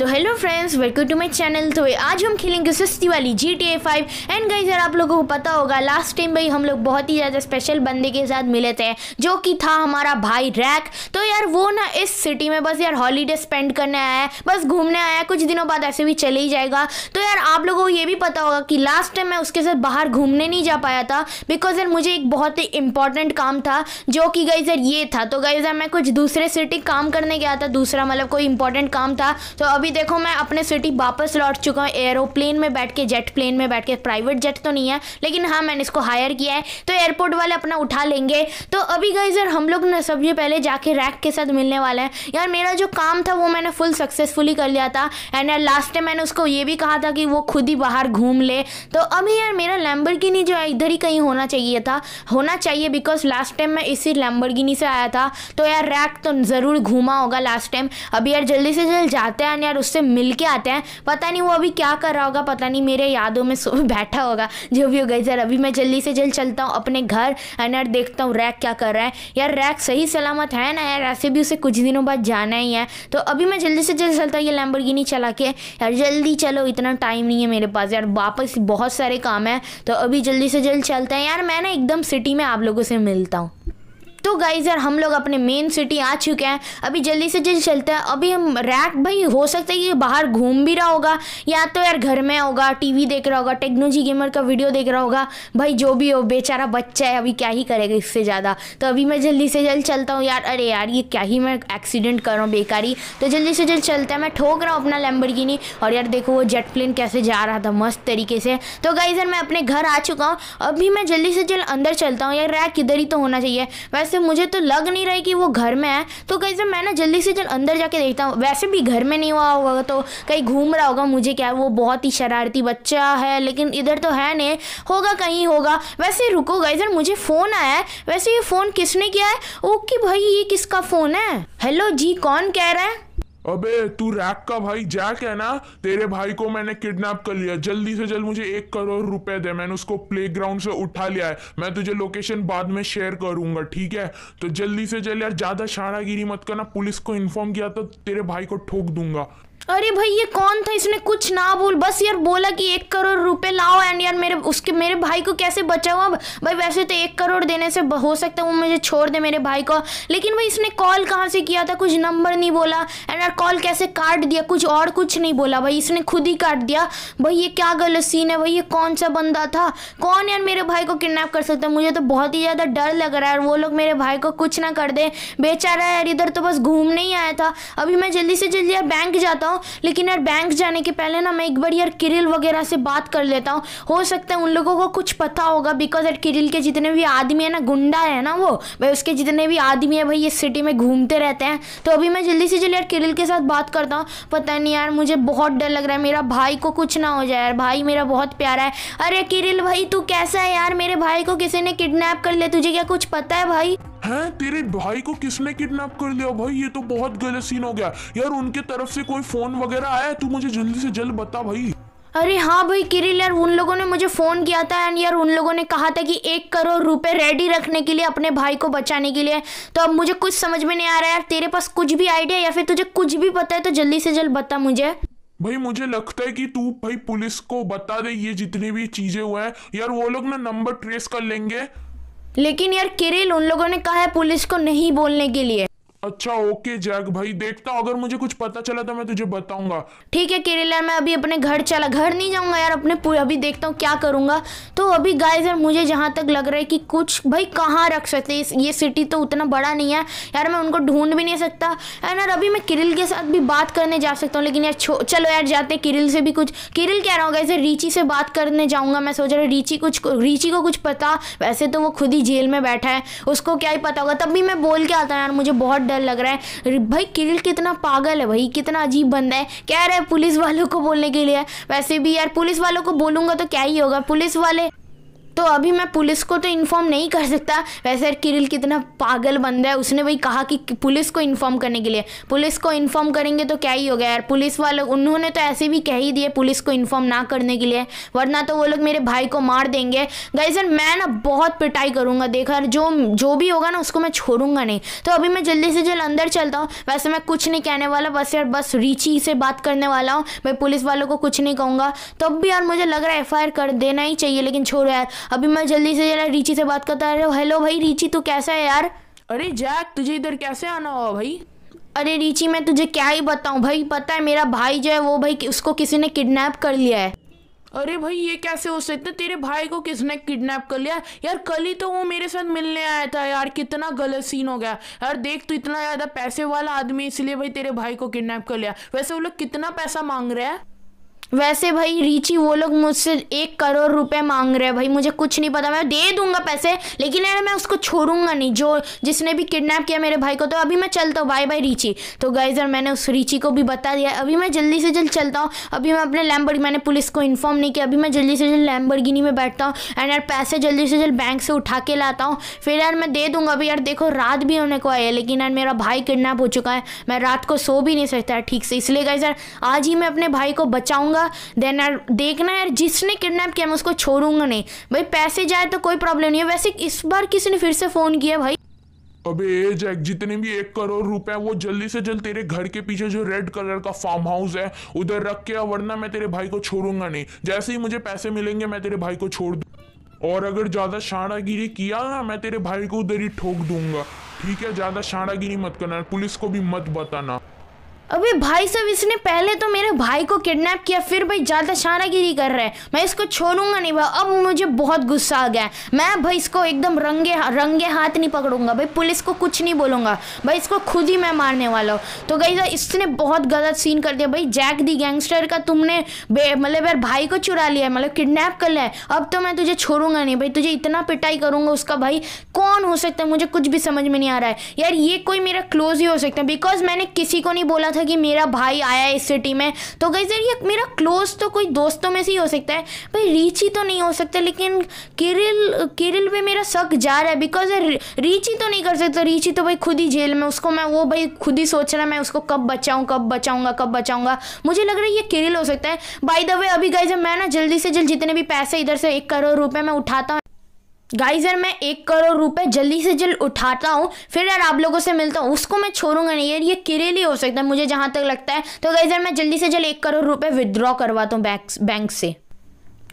तो hello friends welcome to my channel तो आज हम खेलेंगे सस्ती वाली G T A five and गई सर आप लोगों को पता होगा लास्ट टाइम भाई हम लोग बहुत ही ज़्यादा स्पेशल बंदे के साथ मिले थे जो कि था हमारा भाई रैक तो यार वो ना इस सिटी में बस यार हॉलीडे स्पेंड करने आया है बस घूमने आया है कुछ दिनों बाद ऐसे भी चले ही जाएगा तो यार आप लोगों को ये भी पता होगा कि लास्ट टाइम मैं उसके साथ बाहर घूमने नहीं जा पाया था बिकॉज यार मुझे एक बहुत ही इंपॉर्टेंट काम था जो कि गई सर ये था तो गई सर मैं कुछ दूसरे सिटी काम करने गया था दूसरा मतलब कोई इंपॉर्टेंट काम था तो अभी अभी देखो मैं अपने सिटी वापस लौट चुका हूँ एरोप्लेन में बैठ के जेट प्लेन में बैठ के प्राइवेट जेट तो नहीं है लेकिन हाँ मैंने इसको हायर किया है तो एयरपोर्ट वाले अपना उठा लेंगे तो अभी गई सर हम लोग ना सबसे पहले जाके रैक के साथ मिलने वाले हैं यार मेरा जो काम था वो मैंने फुल सक्सेसफुली कर लिया था एंड यार लास्ट टाइम मैंने उसको ये भी कहा था कि वो खुद ही बाहर घूम ले तो अभी यार मेरा लैम्बरगिनी जो है इधर ही कहीं होना चाहिए था होना चाहिए बिकॉज लास्ट टाइम मैं इसी लैम्बरगिनी से आया था तो यार रैक तो ज़रूर घूमा होगा लास्ट टाइम अभी यार जल्दी से जल्द जाते हैं यार उससे मिल के आते हैं पता नहीं वो अभी क्या कर रहा होगा पता नहीं मेरे यादों में सो बैठा होगा जो भी हो गई सर अभी मैं जल्दी से जल्द चलता हूँ अपने घर एंड यार देखता हूँ रैक क्या कर रहा है यार रैक सही सलामत है ना यार ऐसे भी उसे कुछ दिनों बाद जाना ही है तो अभी मैं जल्दी से जल्द चलता हूँ ये लैम्बोर्गिनी चला के यार जल्दी चलो इतना टाइम नहीं है मेरे पास यार वापस बहुत सारे काम है तो अभी जल्दी से जल्द चलते हैं यार मैं ना एकदम सिटी में आप लोगों से मिलता हूँ तो गाइज यार हम लोग अपने मेन सिटी आ चुके हैं अभी जल्दी से जल्दी चलते हैं अभी हम रैक भाई हो सकता है कि बाहर घूम भी रहा होगा या तो यार घर में होगा टीवी देख रहा होगा टेक्नोलॉजी गेमर का वीडियो देख रहा होगा भाई जो भी हो बेचारा बच्चा है अभी क्या ही करेगा इससे ज़्यादा तो अभी मैं जल्दी से जल्द चलता हूँ यार अरे यार ये क्या ही मैं एक्सीडेंट कर रहा हूँ बेकारी तो जल्दी से जल्द चलता है मैं ठोक रहा हूँ अपना लैम्बरगिनी और यार देखो वो जेट प्लेन कैसे जा रहा था मस्त तरीके से तो गाइज यार मैं अपने घर आ चुका हूँ अभी मैं जल्दी से जल्द अंदर चलता हूँ यार रैक इधर ही तो होना चाहिए वैसे वैसे मुझे तो लग नहीं रही कि वो घर में है तो कैसे मैं ना जल्दी से जल्द अंदर जाके देखता हूँ वैसे भी घर में नहीं हुआ होगा तो कहीं घूम रहा होगा मुझे क्या वो बहुत ही शरारती बच्चा है लेकिन इधर तो है नहीं होगा कहीं होगा वैसे रुको गाइजर मुझे फ़ोन आया है वैसे ये फ़ोन किसने किया है ओके भाई ये किसका फ़ोन है हेलो जी कौन कह रहा है अबे तू रैक का भाई जैक है ना तेरे भाई को मैंने किडनैप कर लिया जल्दी से जल्द मुझे एक करोड़ रुपए दे मैंने उसको प्लेग्राउंड से उठा लिया है मैं तुझे लोकेशन बाद में शेयर करूंगा ठीक है तो जल्दी से जल्द यार ज्यादा शारागिरी मत करना पुलिस को इन्फॉर्म किया तो तेरे भाई को ठोक दूंगा अरे भाई ये कौन था इसने कुछ ना बोल बस यार बोला कि एक करोड़ रुपए लाओ एंड यार मेरे उसके मेरे भाई को कैसे बचाऊँ अब भाई वैसे तो एक करोड़ देने से हो सकता है वो मुझे छोड़ दे मेरे भाई को लेकिन भाई इसने कॉल कहाँ से किया था कुछ नंबर नहीं बोला एंड यार कॉल कैसे काट दिया कुछ और कुछ नहीं बोला भाई इसने खुद ही काट दिया भाई ये क्या गलत सीन है भाई ये कौन सा बंदा था कौन यार मेरे भाई को किडनेप कर सकता है मुझे तो बहुत ही ज़्यादा डर लग रहा है और वो लोग मेरे भाई को कुछ ना कर दे बेचारा यार इधर तो बस घूमने ही आया था अभी मैं जल्दी से जल्दी यार बैंक जाता हूँ हूँ लेकिन यार बैंक जाने के पहले ना मैं एक बार यार किरिल वगैरह से बात कर लेता हूँ हो सकता है उन लोगों को कुछ पता होगा बिकॉज यार किरिल के जितने भी आदमी है ना गुंडा है ना वो भाई उसके जितने भी आदमी है भाई ये सिटी में घूमते रहते हैं तो अभी मैं जल्दी से जल्दी यार किरिल के साथ बात करता हूँ पता नहीं यार मुझे बहुत डर लग रहा है मेरा भाई को कुछ ना हो जाए यार भाई मेरा बहुत प्यारा है अरे किरिल भाई तू कैसा है यार मेरे भाई को किसी ने किडनेप कर लिया तुझे क्या कुछ पता है भाई हैं तेरे भाई को किसने किडनैप कर लिया भाई ये तो बहुत गलत सीन हो गया यार उनके तरफ से कोई फोन वगैरह आया तू मुझे जल्दी से जल्द बता भाई अरे हाँ भाई किरिल यार उन लोगों ने मुझे फ़ोन किया था एंड यार उन लोगों ने कहा था कि एक करोड़ रुपए रेडी रखने के लिए अपने भाई को बचाने के लिए तो अब मुझे कुछ समझ में नहीं आ रहा यार तेरे पास कुछ भी आइडिया या फिर तुझे कुछ भी पता है तो जल्दी से जल्द बता मुझे भाई मुझे लगता है कि तू भाई पुलिस को बता दे ये जितनी भी चीज़ें हुए हैं यार वो लोग ना नंबर ट्रेस कर लेंगे लेकिन यार किरिल उन लोगों ने कहा है पुलिस को नहीं बोलने के लिए अच्छा ओके जैक भाई देखता अगर मुझे कुछ पता चला तो मैं तुझे बताऊंगा ठीक है केरला मैं अभी अपने घर चला घर नहीं जाऊंगा यार अपने अभी देखता हूँ क्या करूंगा तो अभी गाइस यार मुझे जहाँ तक लग रहा है कि कुछ भाई कहाँ रख सकते हैं ये सिटी तो उतना बड़ा नहीं है यार मैं उनको ढूंढ भी नहीं सकता यार यार अभी मैं किरिल के साथ भी बात करने जा सकता हूँ लेकिन यार चलो यार जाते किरिल से भी कुछ किरिल कह रहा हूँ गाइस रीची से बात करने जाऊँगा मैं सोच रहा हूँ रीची कुछ रीची को कुछ पता वैसे तो वो खुद ही जेल में बैठा है उसको क्या ही पता होगा तब भी मैं बोल के आता हूँ यार मुझे बहुत डर लग रहा है भाई किरिल कितना पागल है भाई कितना अजीब बंदा है कह रहा है पुलिस वालों को बोलने के लिए वैसे भी यार पुलिस वालों को बोलूंगा तो क्या ही होगा पुलिस वाले तो अभी मैं पुलिस को तो इन्फॉर्म नहीं कर सकता वैसे किरिल कितना पागल बंदा है उसने वही कहा कि पुलिस को इन्फॉर्म करने के लिए पुलिस को इन्फॉर्म करेंगे तो क्या ही हो गया यार पुलिस वाले उन्होंने तो ऐसे भी कह ही दिए पुलिस को इन्फॉर्म ना करने के लिए वरना तो वो लोग मेरे भाई को मार देंगे गाइज यार मैं ना बहुत पिटाई करूँगा देखा जो जो भी होगा ना उसको मैं छोड़ूंगा नहीं तो अभी मैं जल्दी से जल्द अंदर चलता हूँ वैसे मैं कुछ नहीं कहने वाला बस यार बस रिची से बात करने वाला हूँ मैं पुलिस वालों को कुछ नहीं कहूँगा तब भी यार मुझे लग रहा है एफ कर देना ही चाहिए लेकिन छोड़ो यार अभी मैं जल्दी से जरा रिची से बात करता रहा हेलो भाई रिची तू कैसा है यार अरे जैक तुझे इधर कैसे आना हुआ भाई अरे रिची मैं तुझे क्या ही बताऊँ भाई पता है मेरा भाई जो है वो भाई उसको किसी ने किडनैप कर लिया है अरे भाई ये कैसे हो सकता तेरे भाई को किसने किडनैप कर लिया यार कल ही तो वो मेरे साथ मिलने आया था यार कितना गलत सीन हो गया यार देख तू इतना ज़्यादा पैसे वाला आदमी इसलिए भाई तेरे भाई को किडनैप कर लिया वैसे वो लोग कितना पैसा मांग रहे हैं वैसे भाई रिची वो लोग मुझसे एक करोड़ रुपए मांग रहे हैं भाई मुझे कुछ नहीं पता मैं दे दूंगा पैसे लेकिन यार मैं उसको छोड़ूंगा नहीं जो जिसने भी किडनैप किया मेरे भाई को तो अभी मैं चलता हूँ बाय बाय रिची तो गए सर मैंने उस रिची को भी बता दिया अभी मैं जल्दी से जल्द चलता हूँ अभी मैं अपने लैम्बर मैंने पुलिस को इन्फॉर्म नहीं किया अभी मैं जल्दी से जल्द लैम्बरगिनी में बैठता हूँ एंड यार पैसे जल्दी से जल्द बैंक से उठा के लाता हूँ फिर यार मैं दे दूंगा अभी यार देखो रात भी होने को आई है लेकिन यार मेरा भाई किडनैप हो चुका है मैं रात को सो भी नहीं सकता ठीक से इसलिए गए सर आज ही मैं अपने भाई को बचाऊंगा दूंगा देन यार देखना यार जिसने किडनैप किया मैं उसको छोड़ूंगा नहीं भाई पैसे जाए तो कोई प्रॉब्लम नहीं है वैसे इस बार किसी ने फिर से फ़ोन किया भाई अबे ए जैक जितने भी एक करोड़ रुपए वो जल्दी से जल्द तेरे घर के पीछे जो रेड कलर का फार्म हाउस है उधर रख के वरना मैं तेरे भाई को छोड़ूंगा नहीं जैसे ही मुझे पैसे मिलेंगे मैं तेरे भाई को छोड़ दू और अगर ज़्यादा शाणागिरी किया ना मैं तेरे भाई को उधर ही ठोक दूंगा ठीक है ज़्यादा शाणागिरी मत करना पुलिस को भी मत बताना अबे भाई साहब इसने पहले तो मेरे भाई को किडनैप किया फिर भाई ज़्यादा शानागिरी कर रहे हैं मैं इसको छोड़ूंगा नहीं भाई अब मुझे बहुत गुस्सा आ गया मैं भाई इसको एकदम रंगे रंगे हाथ नहीं पकड़ूंगा भाई पुलिस को कुछ नहीं बोलूंगा भाई इसको खुद ही मैं मारने वाला हूँ तो गई इसने बहुत गलत सीन कर दिया भाई जैक दी गैंगस्टर का तुमने मतलब यार भाई को चुरा लिया है मतलब किडनेप कर लिया है अब तो मैं तुझे छोड़ूंगा नहीं भाई तुझे इतना पिटाई करूंगा उसका भाई कौन हो सकता है मुझे कुछ भी समझ में नहीं आ रहा है यार ये कोई मेरा क्लोज ही हो सकता है बिकॉज मैंने किसी को नहीं बोला था था कि मेरा भाई आया है इस सिटी में तो गई सर ये मेरा क्लोज तो कोई दोस्तों में से ही हो सकता है भाई रीच ही तो नहीं हो सकता लेकिन केरल केरल पे मेरा शक जा रहा है बिकॉज रीच ही तो नहीं कर सकता रीच ही तो भाई खुद ही जेल में उसको मैं वो भाई खुद ही सोच रहा है मैं उसको कब बचाऊँ कब बचाऊँगा कब बचाऊँगा मुझे लग रहा है ये केरल हो सकता है बाई द वे अभी गई मैं ना जल्दी से जल्द जितने भी पैसे इधर से एक करोड़ रुपये मैं उठाता हूँ गाइस यार मैं एक करोड़ रुपए जल्दी से जल्द उठाता हूँ फिर यार आप लोगों से मिलता हूँ उसको मैं छोड़ूंगा नहीं यार ये किरेली हो सकता है मुझे जहाँ तक लगता है तो गाइस यार मैं जल्दी से जल्द एक करोड़ रुपए विदड्रॉ करवाता हूँ बैंक से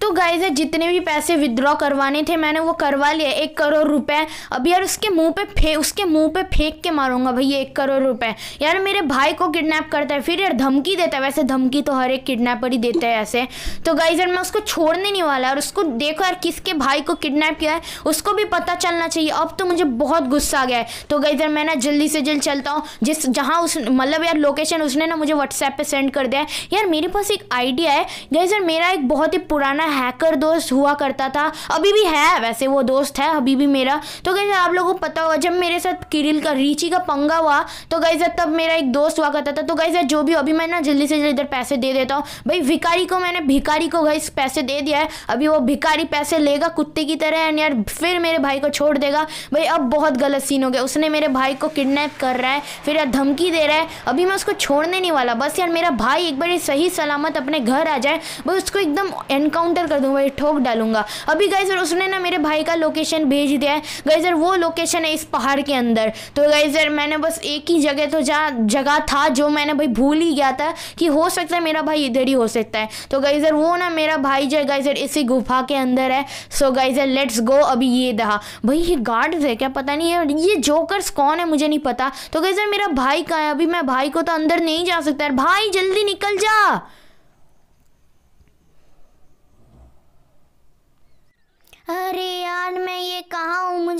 तो गाइज जितने भी पैसे विदड्रॉ करवाने थे मैंने वो करवा लिए एक करोड़ रुपए अब यार उसके मुंह पे फे उसके मुंह पे फेंक के मारूंगा भैया एक करोड़ रुपए यार मेरे भाई को किडनैप करता है फिर यार धमकी देता है वैसे धमकी तो हर एक किडनैपर ही देता है ऐसे तो गाइज यार मैं उसको छोड़ने नहीं वाला और उसको देखो यार किसके भाई को किडनैप किया है उसको भी पता चलना चाहिए अब तो मुझे बहुत गुस्सा आ गया है तो गाइज यार मैं ना जल्दी से जल्द चलता हूँ जिस जहाँ उस मतलब यार लोकेशन उसने ना मुझे व्हाट्सएप पर सेंड कर दिया है यार मेरे पास एक आइडिया है गाइज यार मेरा एक बहुत ही पुराना मेरा हैकर दोस्त हुआ करता था अभी भी है वैसे वो दोस्त है अभी भी मेरा तो कैसे आप लोगों को पता होगा जब मेरे साथ किरिल का रीची का पंगा हुआ तो कैसे तब मेरा एक दोस्त हुआ करता था तो कैसे जो भी अभी मैं ना जल्दी से जल्दी इधर पैसे दे देता हूँ भाई भिकारी को मैंने भिकारी को गई पैसे दे दिया है अभी वो भिकारी पैसे लेगा कुत्ते की तरह एंड यार फिर मेरे भाई को छोड़ देगा भाई अब बहुत गलत सीन हो गया उसने मेरे भाई को किडनैप कर रहा है फिर यार धमकी दे रहा है अभी मैं उसको छोड़ने नहीं वाला बस यार मेरा भाई एक बार सही सलामत अपने घर आ जाए भाई उसको एकदम एनकाउंटर एंटर कर दूंगा ये ठोक डालूंगा अभी गई सर उसने ना मेरे भाई का लोकेशन भेज दिया है गई सर वो लोकेशन है इस पहाड़ के अंदर तो गई सर मैंने बस एक ही जगह तो जहाँ जगह था जो मैंने भाई भूल ही गया था कि हो सकता है मेरा भाई इधर ही हो सकता है तो गई सर वो ना मेरा भाई जो है गई सर इसी गुफा के अंदर है सो गई सर लेट्स गो अभी ये दहा भाई ये गार्ड्स है क्या पता नहीं है ये जोकर्स कौन है मुझे नहीं पता तो गई सर मेरा भाई कहाँ है अभी मैं भाई को तो अंदर नहीं जा सकता है भाई जल्दी निकल जा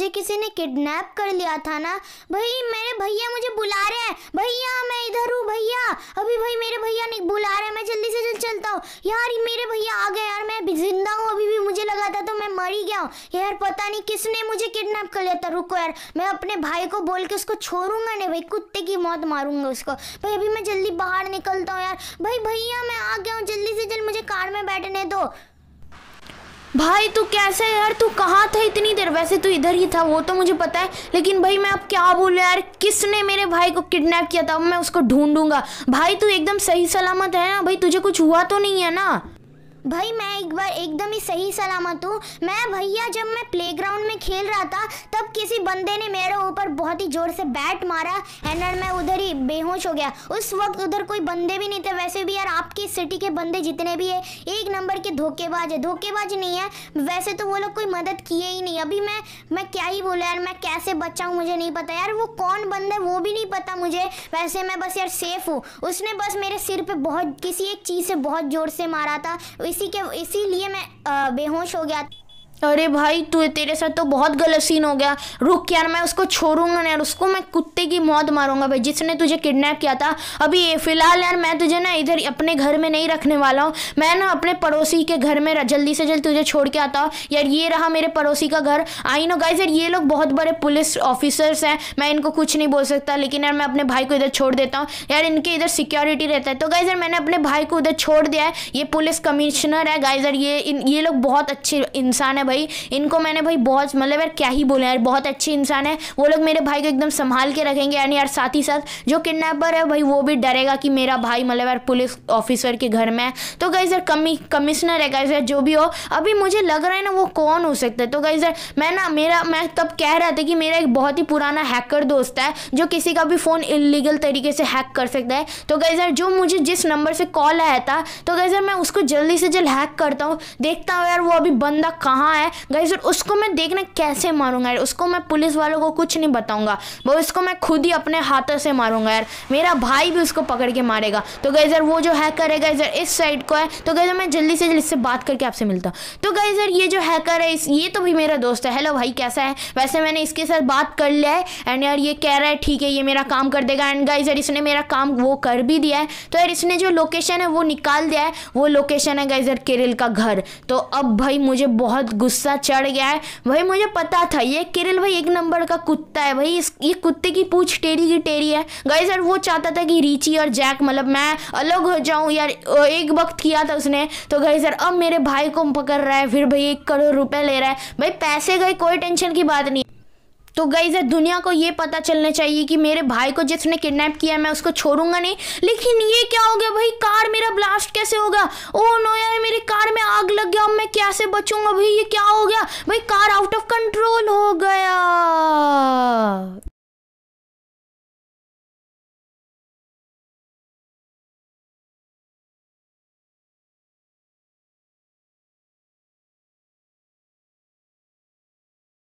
मुझे किसी ने किडनैप कर लिया था ना भाई मेरे भैया मुझे बुला रहे हैं भैया मैं इधर हूँ भैया अभी भाई मेरे भैया नहीं बुला रहे हैं मैं जल्दी से जल्दी चलता हूँ यार मेरे भैया आ गए यार मैं जिंदा हूँ अभी भी मुझे लगा था तो मैं मर ही गया हूँ यार पता नहीं किसने मुझे किडनैप कर लिया था रुको यार मैं अपने भाई को बोल के उसको छोड़ूंगा नहीं भाई कुत्ते की मौत मारूंगा उसको भाई अभी मैं जल्दी बाहर निकलता हूँ यार भाई भैया मैं आ गया हूँ जल्दी से जल्द मुझे कार में बैठने दो भाई तू कैसे है यार तू कहाँ था इतनी देर वैसे तू इधर ही था वो तो मुझे पता है लेकिन भाई मैं अब क्या बोलूँ यार किसने मेरे भाई को किडनैप किया था मैं उसको ढूंढूंगा भाई तू एकदम सही सलामत है ना भाई तुझे कुछ हुआ तो नहीं है ना भाई मैं एक बार एकदम ही सही सलामत हूँ मैं भैया जब मैं प्लेग्राउंड में खेल रहा था तब किसी बंदे ने मेरे ऊपर बहुत ही जोर से बैट मारा एंड मैं उधर ही बेहोश हो गया उस वक्त उधर कोई बंदे भी नहीं थे वैसे भी यार आपकी सिटी के बंदे जितने भी है एक नंबर के धोखेबाज है धोखेबाज नहीं है वैसे तो वो लोग कोई मदद किए ही नहीं अभी मैं मैं क्या ही बोला यार मैं कैसे बच्चा हूँ मुझे नहीं पता यार वो कौन बंदा है वो भी नहीं पता मुझे वैसे मैं बस यार सेफ हूँ उसने बस मेरे सिर पर बहुत किसी एक चीज़ से बहुत जोर से मारा था इस इसी के इसीलिए मैं बेहोश हो गया अरे भाई तू तेरे साथ तो बहुत गलत सीन हो गया रुक यार मैं उसको छोड़ूंगा ना यार उसको मैं कुत्ते की मौत मारूंगा भाई जिसने तुझे किडनैप किया था अभी फ़िलहाल यार मैं तुझे ना इधर अपने घर में नहीं रखने वाला हूँ मैं ना अपने पड़ोसी के घर में जल्दी से जल्दी तुझे छोड़ के आता हूँ यार ये रहा मेरे पड़ोसी का घर आई नो गाइज यार ये लोग बहुत बड़े पुलिस ऑफिसर्स हैं मैं इनको कुछ नहीं बोल सकता लेकिन यार मैं अपने भाई को इधर छोड़ देता हूँ यार इनके इधर सिक्योरिटी रहता है तो गाइज यार मैंने अपने भाई को उधर छोड़ दिया है ये पुलिस कमिश्नर है गाय सर ये ये लोग बहुत अच्छे इंसान है भाई इनको मैंने भाई बहुत मतलब यार क्या ही बोले यार बहुत अच्छे इंसान है वो लोग मेरे भाई को एकदम संभाल के रखेंगे यानी यार साथ ही साथ जो किडनेपर है भाई वो भी डरेगा कि मेरा भाई मतलब यार पुलिस ऑफिसर के घर में है तो गई सर कमी कमिश्नर है गई सर जो भी हो अभी मुझे लग रहा है ना वो कौन हो सकता है तो गई सर मैं ना मेरा मैं तब कह रहा था कि मेरा एक बहुत ही पुराना हैकर दोस्त है जो किसी का भी फ़ोन इलीगल तरीके से हैक कर सकता है तो गई सर जो मुझे जिस नंबर से कॉल आया था तो गई सर मैं उसको जल्दी से जल्द हैक करता हूँ देखता हूँ यार वो अभी बंदा कहाँ है गाइज और उसको मैं देखना कैसे मारूंगा यार उसको मैं पुलिस वालों को कुछ नहीं बताऊंगा वो इसको मैं खुद ही अपने हाथों से मारूंगा यार मेरा भाई भी उसको पकड़ के मारेगा तो गाइज यार वो जो हैकर है गाइज इस साइड को है तो गाइज मैं जल्दी से जल्दी इससे बात करके आपसे मिलता हूँ तो गाइज ये जो हैकर है ये तो भी मेरा दोस्त है हेलो भाई कैसा है वैसे मैंने इसके साथ बात कर लिया है एंड यार ये कह रहा है ठीक है ये मेरा काम कर देगा एंड गाइज यार इसने मेरा काम वो कर भी दिया है तो यार इसने जो लोकेशन है वो निकाल दिया है वो लोकेशन है गाइजर केरल का घर तो अब भाई मुझे बहुत गुस्सा चढ़ गया है भाई मुझे पता था ये किरिल भाई एक नंबर का कुत्ता है भाई इस ये कुत्ते की पूछ टेरी की टेरी है गाइस यार वो चाहता था कि रिची और जैक मतलब मैं अलग हो जाऊँ यार एक वक्त किया था उसने तो गाइस यार अब मेरे भाई को पकड़ रहा है फिर भाई एक करोड़ रुपये ले रहा है भाई पैसे गए कोई टेंशन की बात नहीं तो गई सर दुनिया को ये पता चलना चाहिए कि मेरे भाई को जिसने किडनैप किया मैं उसको छोड़ूंगा नहीं लेकिन ये क्या हो गया भाई कार मेरा ब्लास्ट कैसे होगा ओ oh नो यार मेरी कार में आग लग गया मैं कैसे बचूंगा भाई ये क्या हो गया भाई कार आउट ऑफ कंट्रोल हो गया